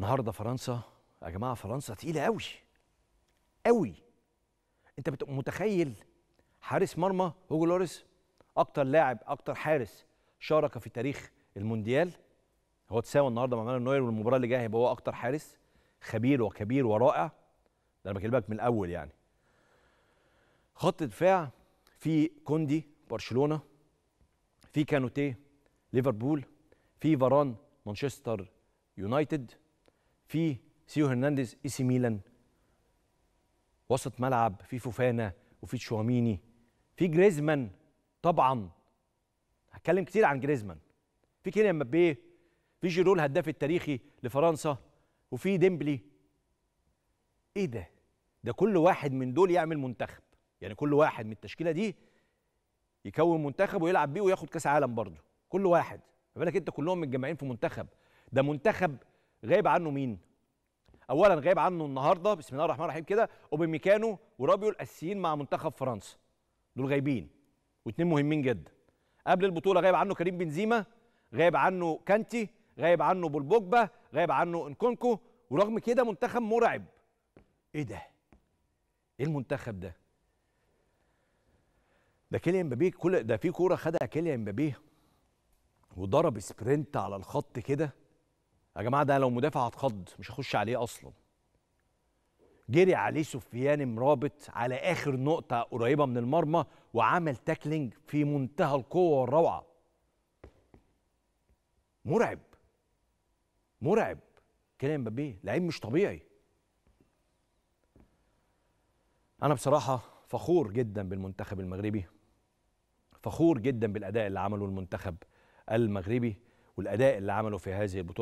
النهارده فرنسا يا جماعه فرنسا تقيله قوي قوي انت متخيل حارس مرمى هوجو لوريس اكتر لاعب اكتر حارس شارك في تاريخ المونديال هو تساوى النهارده مع مانويل نوير والمباراه اللي جايه هيبقى هو اكتر حارس خبير وكبير ورائع ده انا بكلمك من الاول يعني خط دفاع في كوندي برشلونه في كانوتيه ليفربول في فاران مانشستر يونايتد في سيو هرنانديز اي سي ميلان وسط ملعب في فوفانا وفي تشواميني في جريزمان طبعا هتكلم كتير عن جريزمان في كيليان مبابي في جيرو الهداف التاريخي لفرنسا وفي ديمبلي ايه ده ده كل واحد من دول يعمل منتخب يعني كل واحد من التشكيله دي يكون منتخب ويلعب بيه وياخد كاس عالم برضه كل واحد ما بالك انت كلهم متجمعين في منتخب ده منتخب غايب عنه مين اولا غايب عنه النهارده بسم الله الرحمن الرحيم كده اوباميكانو ورابيو الاساسيين مع منتخب فرنسا دول غايبين واتنين مهمين جدا قبل البطوله غايب عنه كريم بنزيما غايب عنه كانتي غايب عنه بولبوجبا غايب عنه انكونكو ورغم كده منتخب مرعب ايه ده ايه المنتخب ده ده كيليان مبابي كل ده في كوره خدها كيليان مبابي وضرب سبرنت على الخط كده يا جماعه ده لو مدافع هتخض مش هخش عليه اصلا جري عليه سفيان مرابط على اخر نقطه قريبه من المرمى وعمل تاكلينج في منتهى القوه والروعه مرعب مرعب كلام مبابي لعيب مش طبيعي انا بصراحه فخور جدا بالمنتخب المغربي فخور جدا بالاداء اللي عمله المنتخب المغربي والاداء اللي عمله في هذه البطوله